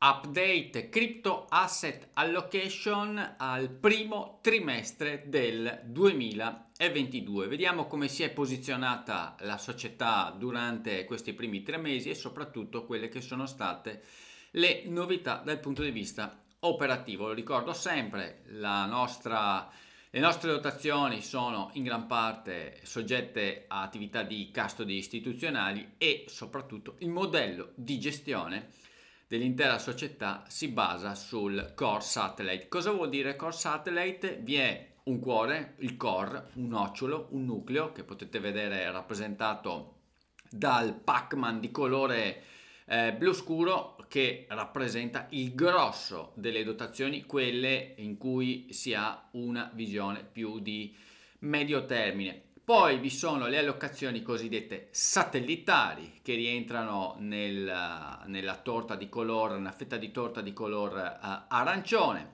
update crypto asset allocation al primo trimestre del 2022. Vediamo come si è posizionata la società durante questi primi tre mesi e soprattutto quelle che sono state le novità dal punto di vista operativo. Lo ricordo sempre, nostra, le nostre dotazioni sono in gran parte soggette a attività di custody istituzionali e soprattutto il modello di gestione dell'intera società si basa sul core satellite. Cosa vuol dire core satellite? Vi è un cuore, il core, un nocciolo, un nucleo che potete vedere rappresentato dal Pac-Man di colore eh, blu scuro che rappresenta il grosso delle dotazioni, quelle in cui si ha una visione più di medio termine. Poi vi sono le allocazioni cosiddette satellitari che rientrano nel, nella torta di color, una fetta di torta di color uh, arancione,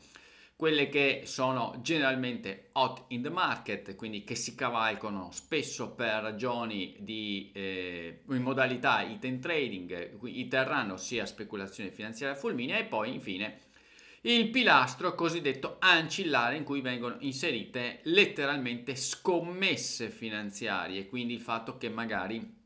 quelle che sono generalmente hot in the market, quindi che si cavalcano spesso per ragioni di eh, in modalità item trading, interranno sia speculazione finanziaria fulminea e poi infine il pilastro cosiddetto ancillare in cui vengono inserite letteralmente scommesse finanziarie, quindi il fatto che magari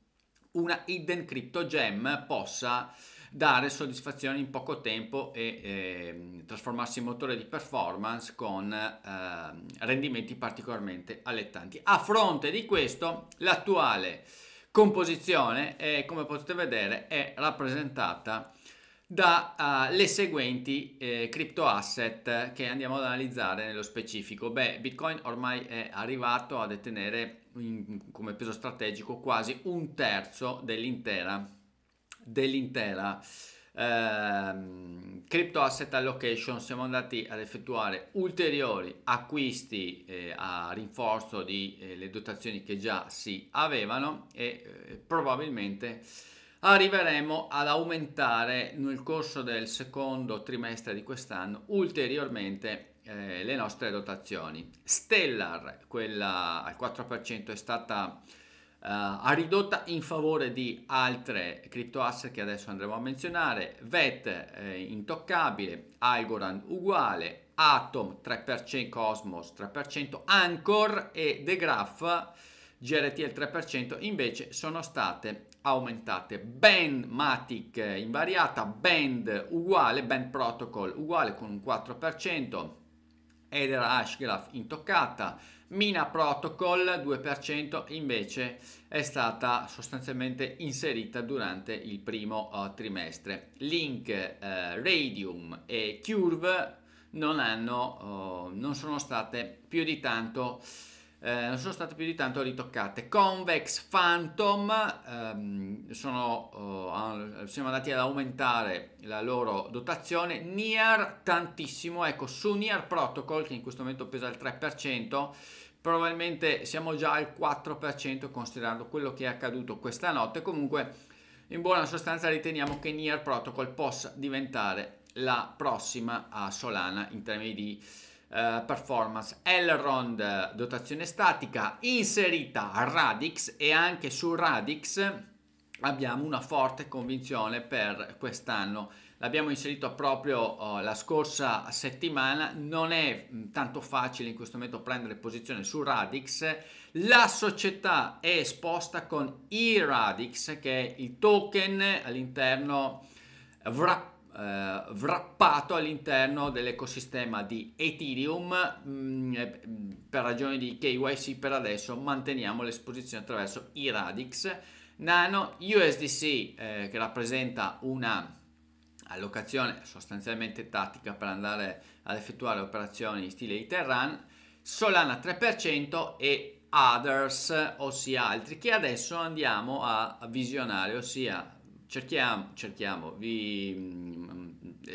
una hidden crypto gem possa dare soddisfazione in poco tempo e eh, trasformarsi in motore di performance con eh, rendimenti particolarmente allettanti. A fronte di questo, l'attuale composizione, è, eh, come potete vedere, è rappresentata dalle eh, uh, seguenti eh, crypto asset che andiamo ad analizzare nello specifico. Beh, Bitcoin ormai è arrivato a detenere in, come peso strategico quasi un terzo dell'intera, dell'intera ehm, crypto asset allocation. Siamo andati ad effettuare ulteriori acquisti eh, a rinforzo delle eh, dotazioni che già si avevano e eh, probabilmente arriveremo ad aumentare nel corso del secondo trimestre di quest'anno ulteriormente eh, le nostre dotazioni. Stellar, quella al 4%, è stata eh, ridotta in favore di altre crypto che adesso andremo a menzionare, VET eh, intoccabile, Algorand uguale, Atom 3%, Cosmos 3%, Anchor e The Graph GRT al 3% invece sono state aumentate. Band Matic invariata, Band uguale, Band Protocol uguale con un 4%, Ether Ashgraph intoccata, Mina Protocol 2% invece è stata sostanzialmente inserita durante il primo uh, trimestre. Link, uh, Radium e Curve non, hanno, uh, non sono state più di tanto eh, non sono state più di tanto ritoccate. Convex Phantom ehm, sono, oh, siamo andati ad aumentare la loro dotazione. Nier tantissimo, ecco su Nier Protocol che in questo momento pesa il 3%, probabilmente siamo già al 4% considerando quello che è accaduto questa notte. Comunque in buona sostanza riteniamo che Nier Protocol possa diventare la prossima a Solana in termini di eh, performance, Elrond dotazione statica, inserita a Radix e anche su Radix abbiamo una forte convinzione per quest'anno. L'abbiamo inserito proprio uh, la scorsa settimana, non è mh, mm, tanto facile in questo momento prendere posizione su Radix. La società è esposta con i Radix che è il token all'interno eh, wrappato eh, wrappato all'interno dell'ecosistema di Ethereum. Mh, mm, eh, per ragioni di KYC per adesso manteniamo l'esposizione attraverso i Radix. Nano USDC eh, che rappresenta una allocazione sostanzialmente tattica per andare ad effettuare operazioni in stile Ether Iterran, Solana 3% e others, ossia altri che adesso andiamo a visionare, ossia cerchiamo, cerchiamo vi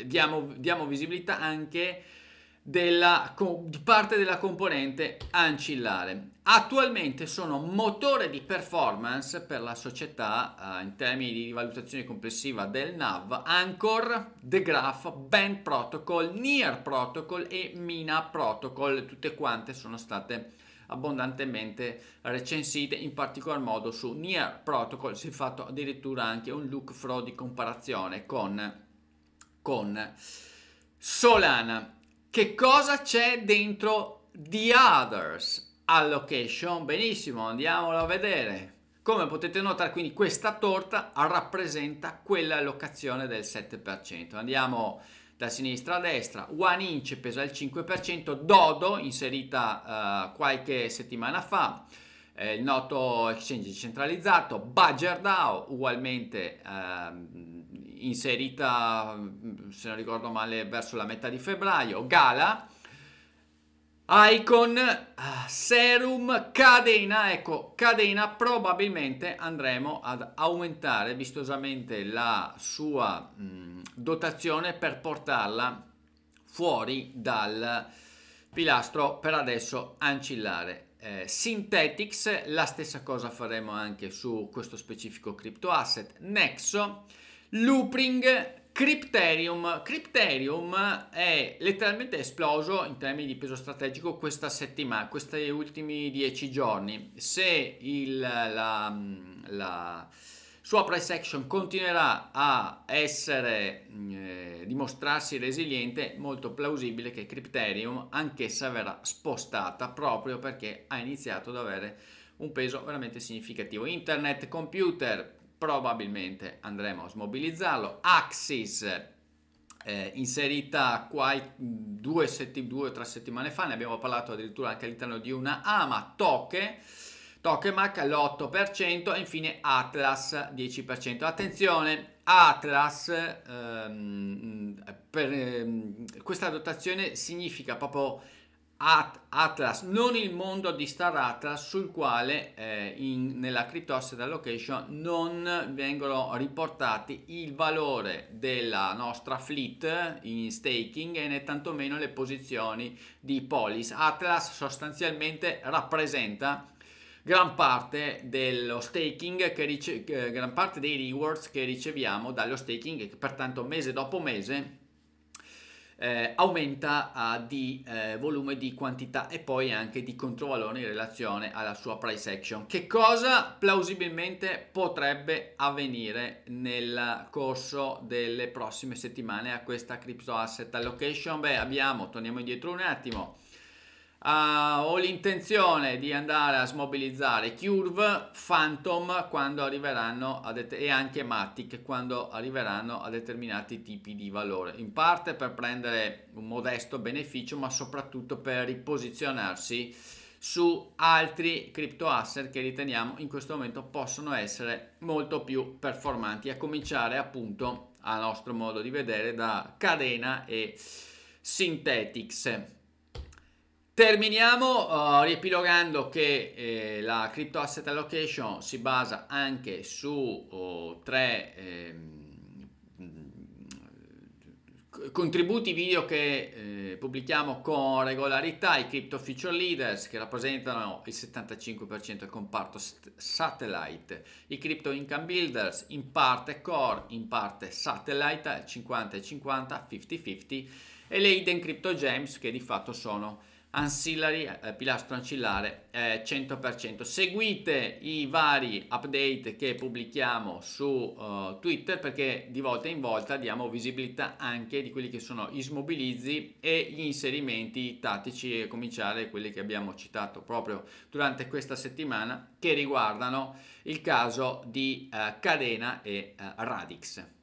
diamo, diamo visibilità anche della, parte della componente ancillare. Attualmente sono motore di performance per la società eh, in termini di valutazione complessiva del NAV, Anchor, The Graph, Band Protocol, Near Protocol e Mina Protocol, tutte quante sono state abbondantemente recensite, in particolar modo su Near Protocol si è fatto addirittura anche un look fro di comparazione con con Solana. Che cosa c'è dentro The Others Allocation? Benissimo, andiamolo a vedere. Come potete notare, quindi questa torta rappresenta quella allocazione del 7%. Andiamo da sinistra a destra, One Inch pesa il 5%, Dodo inserita uh, qualche settimana fa, eh, il noto exchange centralizzato, BudgerDAO ugualmente uh, inserita, mm, se non ricordo male, verso la metà di febbraio, Gala, Icon, ah, Serum, Cadena, ecco, Cadena probabilmente andremo ad aumentare vistosamente la sua mh, mm, dotazione per portarla fuori dal pilastro per adesso ancillare. Eh, Synthetics, la stessa cosa faremo anche su questo specifico crypto asset, Nexo, Loopring Crypterium. Crypterium è letteralmente esploso in termini di peso strategico questa settimana, questi ultimi dieci giorni. Se il, la, la sua price action continuerà a essere eh, dimostrarsi resiliente, molto plausibile che Crypterium anch'essa verrà spostata proprio perché ha iniziato ad avere un peso veramente significativo. Internet, computer, probabilmente andremo a smobilizzarlo. Axis eh, inserita qua due, setti, o tre settimane fa, ne abbiamo parlato addirittura anche all'interno di una AMA, Toche, Tokemac l'8% e infine Atlas 10%. Attenzione, Atlas, ehm, per, ehm, questa dotazione significa proprio At- Atlas, non il mondo di Star Atlas sul quale eh, in, nella crypto asset allocation non vengono riportati il valore della nostra fleet in staking e né tantomeno le posizioni di Polis. Atlas sostanzialmente rappresenta gran parte dello staking che rice- eh, gran parte dei rewards che riceviamo dallo staking che pertanto mese dopo mese eh, aumenta a, ah, di eh, volume di quantità e poi anche di controvalore in relazione alla sua price action. Che cosa plausibilmente potrebbe avvenire nel corso delle prossime settimane a questa crypto asset allocation? Beh, abbiamo, torniamo indietro un attimo Uh, ho l'intenzione di andare a smobilizzare Curve, Phantom quando arriveranno det- e anche Matic quando arriveranno a determinati tipi di valore, in parte per prendere un modesto beneficio ma soprattutto per riposizionarsi su altri crypto asset che riteniamo in questo momento possono essere molto più performanti, a cominciare appunto a nostro modo di vedere da Cadena e Synthetics. Terminiamo uh, riepilogando che eh, la crypto asset allocation si basa anche su oh, tre eh, contributi video che eh, pubblichiamo con regolarità, i crypto feature leaders che rappresentano il 75% del comparto satellite, i crypto income builders in parte core, in parte satellite 50 50, 50-50 e le hidden crypto gems che di fatto sono ancillary, eh, pilastro ancillare eh, 100%. Seguite i vari update che pubblichiamo su uh, Twitter perché di volta in volta diamo visibilità anche di quelli che sono i smobilizzi e gli inserimenti tattici a cominciare quelli che abbiamo citato proprio durante questa settimana che riguardano il caso di uh, Cadena e uh, Radix.